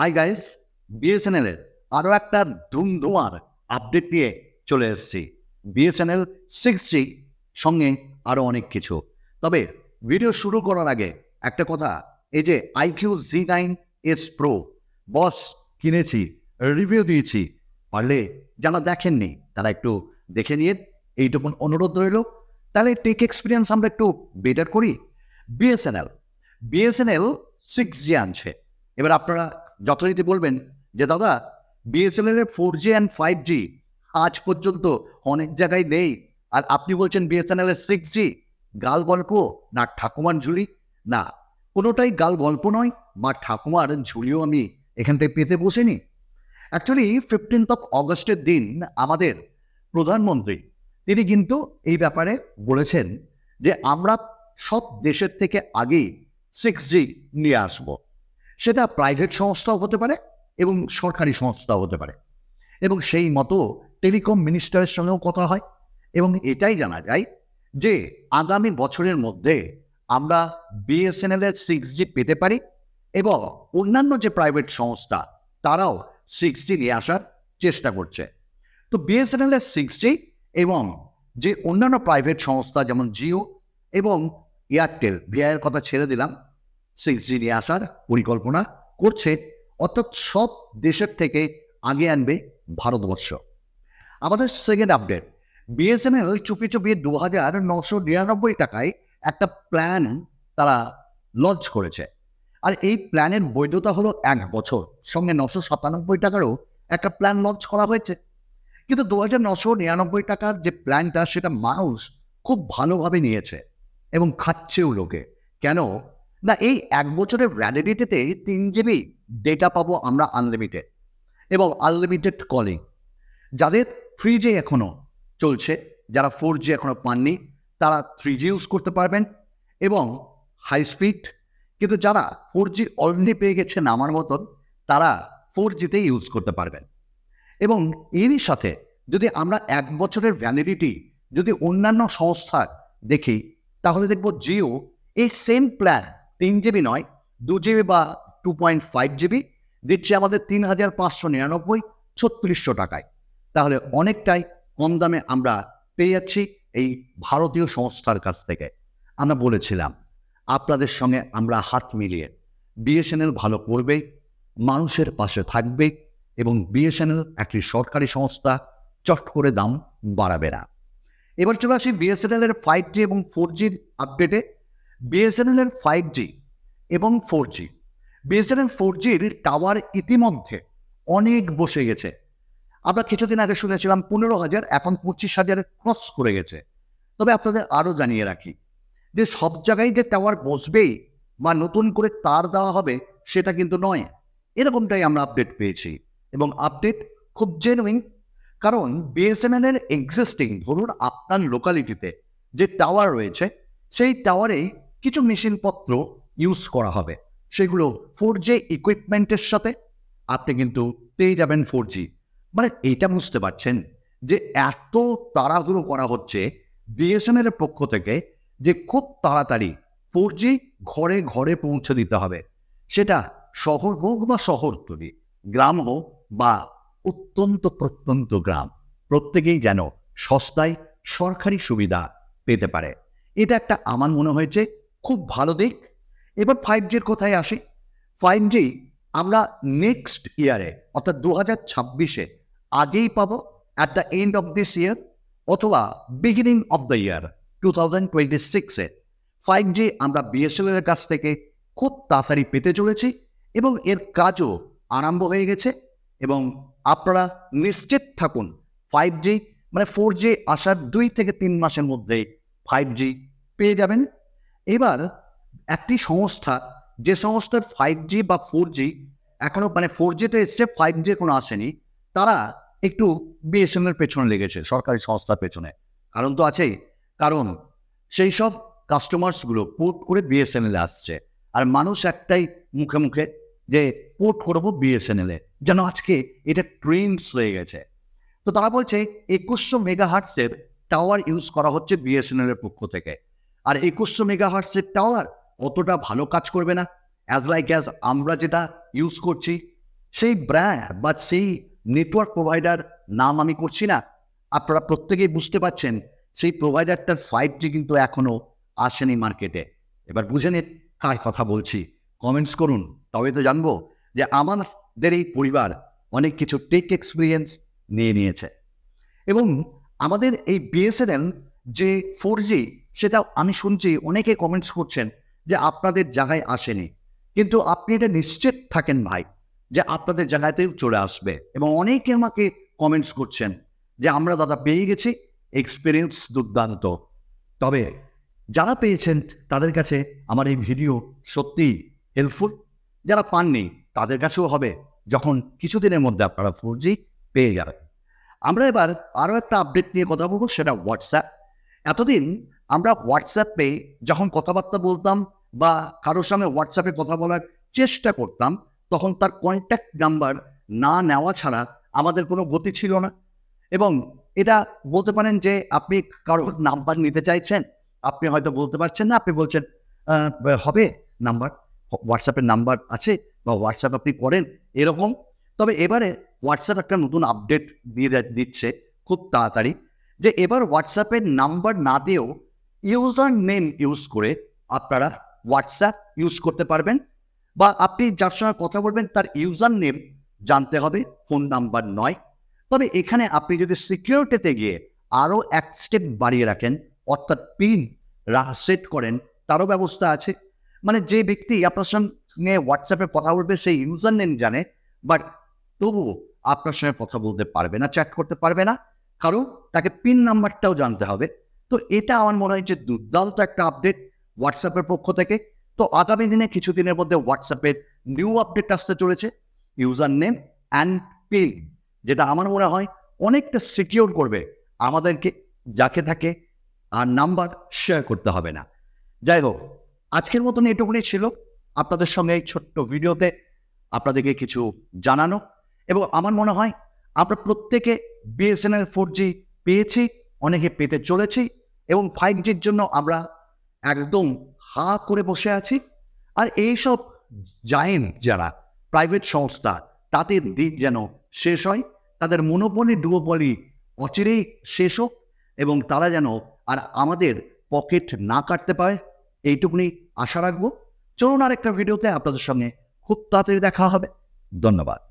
hi guys বিএসএনএলের আরও একটা ধুমধুমার update নিয়ে চলে এসেছি বিএসএনএল সিক্স জি সঙ্গে আরও অনেক কিছু তবে ভিডিও শুরু করার আগে একটা কথা এই যে iQOO Z nine S pro বস কিনেছি রিভিউ দিয়েছি পারলে যারা দেখেননি তারা একটু দেখে নিয়ে এইটুকুন অনুরোধ রইল তাহলে টেক এক্সপিরিয়েন্স আমরা একটু বেটার করি বিএসএনএল বিএসএনএল সিক্স জি আনছে এবার আপনারা যথারীতি বলবেন যে দাদা বিএসএনএল এর four G and five G আজ পর্যন্ত অনেক জায়গায় নেই আর আপনি বলছেন বিএসএনএল এর সিক্স জি গাল গল্প না ঠাকুমার ঝুলি না কোনোটাই গাল গল্প নয় বা ঠাকুমার ঝুলিও আমি এখানটায় পেতে বসিনি অ্যাকচুয়ালি ফিফটিন্থ অফ অগস্টের দিন আমাদের প্রধানমন্ত্রী তিনি কিন্তু এই ব্যাপারে বলেছেন যে আমরা সব দেশের থেকে আগেই সিক্স জি নিয়ে আসবো সেটা প্রাইভেট সংস্থাও হতে পারে এবং সরকারি সংস্থাও হতে পারে এবং সেই মতো টেলিকম মিনিস্টারের সঙ্গেও কথা হয় এবং এটাই জানা যায় যে আগামী বছরের মধ্যে আমরা বিএসএনএল এর সিক্স জি পেতে পারি এবং অন্যান্য যে প্রাইভেট সংস্থা তারাও সিক্স জি নিয়ে আসার চেষ্টা করছে তো বিএসএনএল এর সিক্স জি এবং যে অন্যান্য প্রাইভেট সংস্থা যেমন জিও এবং এয়ারটেল ভিআইয়ের কথা ছেড়ে দিলাম সিক্স জি আসার পরিকল্পনা করছে অর্থাৎ সব দেশের থেকে আগে আনবে ভারতবর্ষ আমাদের সেকেন্ড আপডেট বিএসএনএল চুপি চুপি দু হাজার নশো নিরানব্বই টাকায় একটা প্ল্যান তারা লঞ্চ করেছে আর এই প্ল্যানের বৈধতা হলো এক বছর সঙ্গে নশো সাতানব্বই টাকারও একটা প্ল্যান লঞ্চ করা হয়েছে কিন্তু দু হাজার নশো নিরানব্বই টাকার যে প্ল্যানটা সেটা মানুষ খুব ভালোভাবে নিয়েছে এবং খাচ্ছেও লোকে কেন না এই এক বছরের ভ্যালিডিটিতে তিন জিবি ডেটা পাবো আমরা আনলিমিটেড এবং আনলিমিটেড কলিং যাদের থ্রি জি এখনও চলছে যারা ফোর জি এখনও পাননি তারা থ্রি জি ইউজ করতে পারবেন এবং হাই স্পিড কিন্তু যারা ফোর জি অলরেডি পেয়ে গেছেন আমার মতন তারা ফোর জিতেই ইউজ করতে পারবেন এবং এরই সাথে যদি আমরা এক বছরের ভ্যালিডিটি যদি অন্যান্য সংস্থার দেখি তাহলে দেখব জিও এই সেম প্ল্যান তিন জিবি নয় দু জিবি বা টু পয়েন্ট ফাইভ জিবি দিচ্ছে আমাদের তিন হাজার পাঁচশো নিরানব্বই ছত্রিশশো টাকায় তাহলে অনেকটাই কম দামে আমরা পেয়ে যাচ্ছি এই ভারতীয় সংস্থার কাছ থেকে আমরা বলেছিলাম আপনাদের সঙ্গে আমরা হাত মিলিয়ে বিএসএনএল ভালো করবে মানুষের পাশে থাকবে এবং বিএসএনএল একটি সরকারি সংস্থা চট করে দাম বাড়াবে না এবার চলে আসি বিএসএনএল এর ফাইভ জি এবং ফোর জির আপডেটে বিএসএনএল এর ফাইভ জি এবং ফোর জি বিএসএনএল ফোর জির টাওয়ার ইতিমধ্যে অনেক বসে গেছে আমরা কিছুদিন আগে শুনেছিলাম পনেরো হাজার এখন পঁচিশ হাজার ক্রস করে গেছে তবে আপনাদের আরও জানিয়ে রাখি যে সব জায়গায় যে টাওয়ার বসবেই বা নতুন করে তার দেওয়া হবে সেটা কিন্তু নয় এরকমটাই আমরা আপডেট পেয়েছি এবং আপডেট খুব জেনুইন কারণ বিএসএনএল এর এক্সিস্টিং ধরুন আপনার লোকালিটিতে যে টাওয়ার রয়েছে সেই টাওয়ারেই কিছু মেশিনপত্র ইউজ করা হবে সেগুলো ফোর জি ইকুইপমেন্টের সাথে আপনি কিন্তু পেয়ে যাবেন ফোর জি মানে এইটা বুঝতে পারছেন যে এত তাড়াহুড়ো করা হচ্ছে বিএসএনএলের পক্ষ থেকে যে খুব তাড়াতাড়ি ফোর জি ঘরে ঘরে পৌঁছে দিতে হবে সেটা শহর হোক বা শহরতলি গ্রাম হোক বা অত্যন্ত প্রত্যন্ত গ্রাম প্রত্যেকেই যেন সস্তায় সরকারি সুবিধা পেতে পারে এটা একটা আমার মনে হয়েছে খুব ভালো দিক এবার ফাইভ জির কোথায় আসি ফাইভ জি আমরা নেক্সট ইয়ারে অর্থাৎ দু হাজার ছাব্বিশে আগেই পাবো at the end of this year অথবা beginning of the year two thousand twenty সিক্সে ফাইভ জি আমরা বিএসএলের কাছ থেকে খুব তাড়াতাড়ি পেতে চলেছি এবং এর কাজও আরম্ভ হয়ে গেছে এবং আপনারা নিশ্চিত থাকুন ফাইভ জি মানে ফোর জি আসার দুই থেকে তিন মাসের মধ্যে ফাইভ জি পেয়ে যাবেন এবার একটি সংস্থা যে সংস্থার ফাইভ জি বা ফোর জি এখনও মানে ফোর জিতে এসছে ফাইভ জি কোনো আসেনি তারা একটু বিএসএনএল পেছনে লেগেছে সরকারি সংস্থার পেছনে কারণ তো আছেই কারণ সেই সব কাস্টমার্সগুলো পোর্ট করে বিএসএনএলে আসছে আর মানুষ একটাই মুখে মুখে যে পোর্ট করবো বিএসএনএলে যেন আজকে এটা ট্রেন্ডস হয়ে গেছে তো তারা বলছে একুশশো মেগা হার্টসের টাওয়ার ইউজ করা হচ্ছে বিএসএনএল এর পক্ষ থেকে আর একুশশো মেগা হার্সের টাওয়ার অতটা ভালো কাজ করবে না অ্যাজ লাইক অ্যাজ আমরা যেটা ইউজ করছি সেই ব্র্যান্ড বা সেই নেটওয়ার্ক প্রোভাইডার নাম আমি করছি না আপনারা প্রত্যেকেই বুঝতে পারছেন সেই প্রোভাইডারটার ফাইভ জি কিন্তু এখনও আসেনি মার্কেটে এবার বুঝে নিন কার কথা বলছি কমেন্টস করুন তবে তো জানবো যে আমাদের এই পরিবার অনেক কিছু টেক এক্সপিরিয়েন্স নিয়ে নিয়েছে এবং আমাদের এই বিএসএনএল যে ফোর জি সেটা আমি শুনছি অনেকে কমেন্টস করছেন যে আপনাদের জায়গায় আসেনি কিন্তু আপনি এটা নিশ্চিত থাকেন ভাই যে আপনাদের জায়গাতেও চলে আসবে এবং অনেকে আমাকে কমেন্টস করছেন যে আমরা দাদা পেয়ে গেছি এক্সপিরিয়েন্স দুর্দান্ত তবে যারা পেয়েছেন তাদের কাছে আমার এই ভিডিও সত্যিই হেল্পফুল যারা পাননি তাদের কাছেও হবে যখন কিছুদিনের মধ্যে আপনারা ফোর পেয়ে যাবেন আমরা এবার আরও একটা আপডেট নিয়ে কথা বলবো সেটা হোয়াটসঅ্যাপ এতদিন আমরা হোয়াটসঅ্যাপে যখন কথাবার্তা বলতাম বা কারোর সঙ্গে হোয়াটসঅ্যাপে কথা বলার চেষ্টা করতাম তখন তার কন্ট্যাক্ট নাম্বার না নেওয়া ছাড়া আমাদের কোনো গতি ছিল না এবং এটা বলতে পারেন যে আপনি কারোর নাম্বার নিতে চাইছেন আপনি হয়তো বলতে পারছেন না আপনি বলছেন হবে নাম্বার হোয়াটসঅ্যাপের নাম্বার আছে বা হোয়াটসঅ্যাপ আপনি করেন এরকম তবে এবারে হোয়াটসঅ্যাপ একটা নতুন আপডেট দিয়ে দিচ্ছে খুব তাড়াতাড়ি যে এবার হোয়াটসঅ্যাপের নাম্বার না দিয়েও ইউজার নেম ইউজ করে আপনারা হোয়াটসঅ্যাপ ইউজ করতে পারবেন বা আপনি যার সঙ্গে কথা বলবেন তার ইউজার নেম জানতে হবে ফোন নাম্বার নয় তবে এখানে আপনি যদি সিকিউরিটিতে গিয়ে আরও এক স্টেপ বাড়িয়ে রাখেন অর্থাৎ পিন সেট করেন তারও ব্যবস্থা আছে মানে যে ব্যক্তি আপনার সঙ্গে হোয়াটসঅ্যাপে কথা বলবে সেই ইউজার নেম জানে বাট তবুও আপনার সঙ্গে কথা বলতে পারবে না চ্যাট করতে পারবে না কারণ তাকে পিন নাম্বারটাও জানতে হবে তো এটা আমার মনে হয় যে দুর্দান্ত একটা আপডেট হোয়াটসঅ্যাপের পক্ষ থেকে তো আগামী দিনে কিছুদিনের মধ্যে হোয়াটসঅ্যাপের নিউ আপডেট আসতে চলেছে ইউজার নেম অ্যান্ড পিন যেটা আমার মনে হয় অনেকটা সিকিওর করবে আমাদেরকে যাকে থাকে আর নাম্বার শেয়ার করতে হবে না যাই হোক আজকের মতন এটুকুনি ছিল আপনাদের সঙ্গে এই ছোট্ট ভিডিওতে আপনাদেরকে কিছু জানানো এবং আমার মনে হয় আমরা প্রত্যেকে বিএসএনএল ফোর জি পেয়েছি অনেকে পেতে চলেছি এবং ফাইভ জির জন্য আমরা একদম হা করে বসে আছি আর এইসব জায়েন্ট যারা প্রাইভেট সংস্থা তাদের দিন যেন শেষ হয় তাদের মনোপলি ডুবোপলি অচিরেই শেষ হোক এবং তারা যেন আর আমাদের পকেট না কাটতে পারে এইটুকুনি আশা রাখবো চলুন আরেকটা ভিডিওতে আপনাদের সঙ্গে খুব তাড়াতাড়ি দেখা হবে ধন্যবাদ